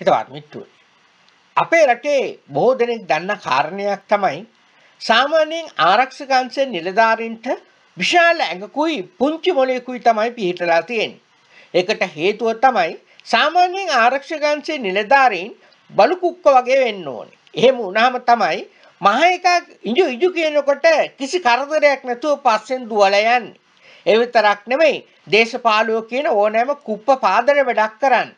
හිතවත් මිත්තුව. අපේ රටේ බොහෝ දෙනෙක් දන්න කාරණයක් තමයි සාමාන්‍යයෙන් ආරක්ෂක අංශයේ නිලධාරීන්ට විශාල ඇඟකුයි පුංචි මොලේකුයි තමයි පිහිටලා තියෙන්නේ. ඒකට හේතුව තමයි සාමාන්‍යයෙන් ආරක්ෂක අංශයේ නිලධාරීන් බලු කුක්ක වගේ වෙන්න ඕනේ. එහෙම වුණාම තමයි මහ එකක් ඉජු ඉජු කියනකොට කිසි කරදරයක් නැතුව පස්සෙන් දුවලා යන්නේ. ඒ විතරක් නෙමෙයි දේශපාලුවෝ කියන ඕනෑම කුප්ප පාදර වැඩක් කරන්නේ.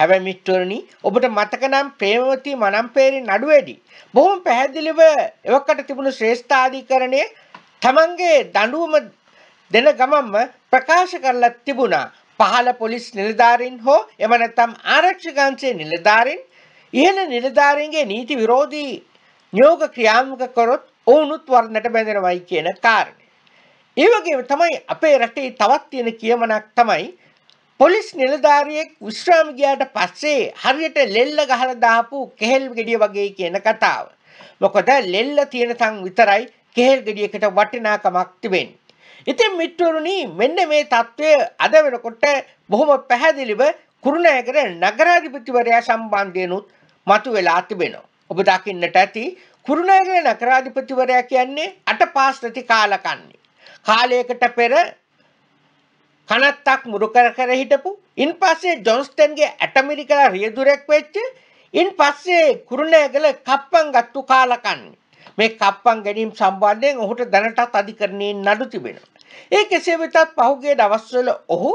හැබැයි මිත්‍රවරනි ඔබට මතක නම් ප්‍රේමවතී මනම්පේරි නඩුවේදී බොහොම පැහැදිලිව එවකට තිබුණු ශ්‍රේෂ්ඨාධිකරණය තමන්ගේ දඬුවම දෙන ගමම්ම ප්‍රකාශ කරලා තිබුණා පහළ පොලිස් නිලධාරීන් හෝ එම නැත්නම් ආරක්ෂකංශයේ නිලධාරීන් ඉහළ නිලධාරීන්ගේ නීති විරෝධී නියෝග ක්‍රියාත්මක කරොත් ඔවුනුත් වර්ණට බැඳෙනවයි කියන කාරණය. ඒ වගේම තමයි අපේ රටේ තවත් තියෙන කියමනක් තමයි පොලිස් නිලධාරියෙක් විශ්‍රාම ගියාට පස්සේ හරියට ලෙල්ල ගහලා දාපු කෙහෙල් ගෙඩිය වගේ කියන කතාව. මොකද ලෙල්ල තියෙන තන් විතරයි කෙහෙල් ගෙඩියකට වටිනාකමක් තිබෙන්නේ. ඉතින් මිත්‍රරුනි මෙන්න මේ தত্ত্বය අද වෙනකොට බොහොම පැහැදිලිව කුරුණෑගල නගරාධිපතිවරයා සම්බන්ධයෙන්ුත් මතුවලා තිබෙනවා. ඔබ දකින්නට ඇති කුරුණෑගල නගරාධිපතිවරයා කියන්නේ අටපාස් නැති කාලකන්ණි. කාලයකට පෙර හනත්තක් මුරු කර කර හිටපු ඉන් පස්සේ ජොන්ස්ටන්ගේ ඇටමිරිකලා රියදුරෙක් වෙච්ච ඉන් පස්සේ කුරුණෑගල කප්පන් ගත්තු කාලකන්නේ මේ කප්පන් ගැනීම සම්බන්ධයෙන් ඔහුට දැනටත් අධිකරණයෙන් නඩු තිබෙනවා. ඒ කෙසේ වෙතත් පහුගේ දවස්වල ඔහු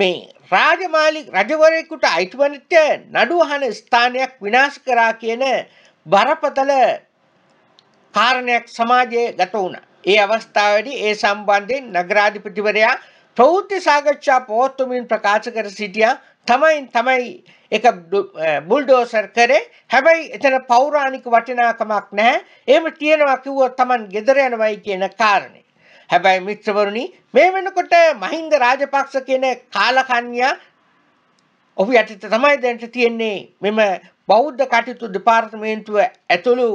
මේ රාජමාලි රජවරයෙකුට අයිතිවනට නඩුවහන ස්ථානයක් විනාශ කරා කියන බරපතල කාරණයක් සමාජයේ ගත වුණා. ඒ අවස්ථාවේදී ඒ සම්බන්ධයෙන් නගරාධිපතිවරයා ප්‍රවෘත්ති සාකච්ඡා පවත්වමින් ප්‍රකාශ කර සිටියා තමයි තමයි එක බුල්ඩෝසර් කරේ හැබැයි එතන පෞරාණික වටිනාකමක් නැහැ. එහෙම තියෙනවා කිව්වොත් Taman gedera යනවයි කියන කාරණේ. හැබැයි මිත්‍රවරුනි මේ වෙනකොට මහින්ද රාජපක්ෂ කියන කාලකන්‍යා ඔහු යටතේ තමයි දැන් තියෙන්නේ මෙම බෞද්ධ කටයුතු දෙපාර්තමේන්තුව ඇතුළු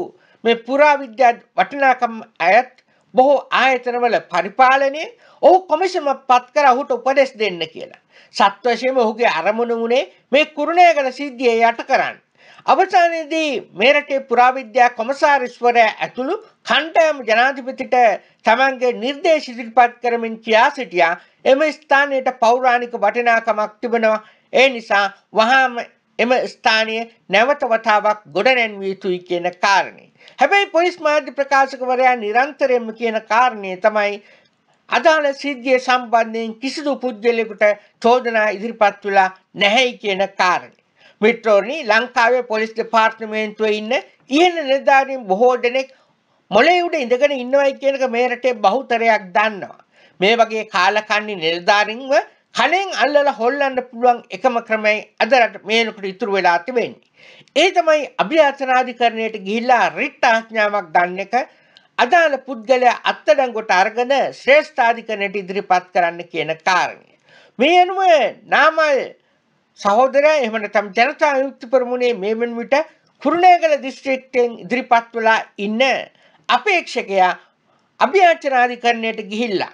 මේ පුරාවිද්‍යා වටිනාකම් අයත් බොහෝ ආයතනවල පරිපාලනය ඔහු කොමිසම පත් කර ඔහුට උපදෙස් දෙන්න කියලා. සත්වශයම ඔහුගේ අරමුණ වුණේ මේ කුරුණයගල සිද්ධිය යට කරන්න. අවසානයේදී මේරටේ පුරාවිද්‍යා කොමසාරිස්වරයා ඇතුළු කණ්ඩායම ජනාධිපතිට තමන්ගේ නිර්දේශ ඉදිරිපත් කරමින් කියා සිටියා එම ස්ථානයට පෞරාණික වටිනාකමක් තිබෙනවා ඒ නිසා වහාම එම ස්ථානය නැවත වතාවක් ගොඩනැන්විය යුතුයි කියන කාරණේ. හැබැයි පොලිස් මාධ්‍ය ප්‍රකාශකවරයා නිරන්තරයෙන්ම කියන කාරණේ තමයි අදාළ සිද්ධිය සම්බන්ධයෙන් කිසිදු පුද්ගලයෙකුට චෝදනා ඉදිරිපත් වෙලා නැහැයි කියන කාරණේ. මිත්‍රෝනි ලංකාවේ පොලිස් දෙපාර්තමේන්තුවේ ඉන්න ඉහළ නිලධාරීන් බොහෝ දෙනෙක් මොලේ උඩ ඉඳගෙන ඉන්නවයි කියන එක මේ රටේ බහුතරයක් දන්නවා. මේ වගේ කාලකන්ණි නිලධාරීන්ව හනෙන් අල්ලලා හොල්ලන්න පුළුවන් එකම ක්‍රමයි අද රට මේ ලොකුට ඉතුරු වෙලා තිබෙන්නේ. ඒ තමයි අභියාචනාධිකරණයට ගිහිල්ලා රිට් ආඥාවක් ගන්න එක අදාළ පුද්ගලයා අත්අඩංගුවට අරගෙන ශ්‍රේෂ්ඨාධිකරණයට ඉදිරිපත් කරන්න කියන කාරණය. මේ අනුව නාමල් සහෝදරයා එහෙම නැත්නම් ජනතා විමුක්ති පෙරමුණේ මේ වෙන විට කුරුණෑගල දිස්ත්‍රික්කයෙන් ඉදිරිපත් වෙලා ඉන්න අපේක්ෂකයා අභියාචනාධිකරණයට ගිහිල්ලා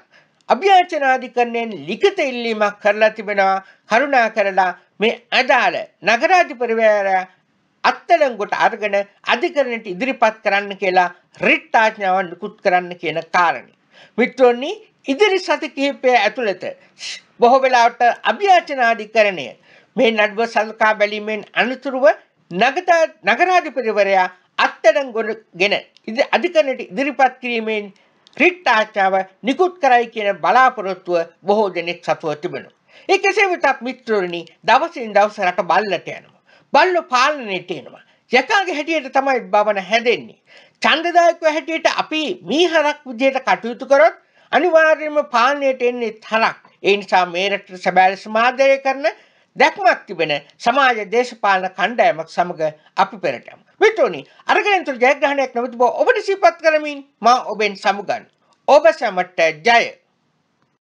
අභ්‍යාචනාධිකරණයෙන් ලිඛිත ඉල්ලීමක් කරලා තිබෙනවා කරුණා කරලා මේ අදාළ නගරාධිපතිවරයා අත්අඩංගුවට අරගෙන අධිකරණයට ඉදිරිපත් කරන්න කියලා රිට් ආඥාව නිකුත් කරන්න කියන කාරණේ. මිත්‍රෝනි ඉදිරි සති කිහිපය ඇතුළත බොහෝ වෙලාවට අභ්‍යාචනාධිකරණය මේ නඩුව සල්කා බැලීමෙන් අනුතුරුව නගරාධිපතිවරයා අත්අඩංගුවගෙන අධිකරණයට ඉදිරිපත් කිරීමෙන් ත්‍රිත්තාර්ථයව නිකුත් කරයි කියන බලාපොරොත්තුව බොහෝ දෙනෙක් සතුව තිබෙනවා. ඒ කෙසේ වෙතත් මිත්‍රවරුනි දවසින් දවස රට බල්ලට යනවා. බල්ලෝ පාලනයට එනවා. යකාගේ හැටියට තමයි බවන හැදෙන්නේ. ඡන්දදායකව හැටියට අපි මීහරක් විදියට කටයුතු කරොත් අනිවාර්යයෙන්ම පාලනයට එන්නේ තරක්. ඒ නිසා මේ රටට සැබෑ සමාජය කරන දැක්මක් තිබෙන සමාජ දේශපාලන කණ්ඩායමක් සමග අපි පෙරටම. මිටෝනි අරගෙනතුර ජයග්‍රහණයක් නොමතිබ ඔබට සිපත් කරමින් මා ඔබෙන් සමුගන්න. ओबसमट्ट जय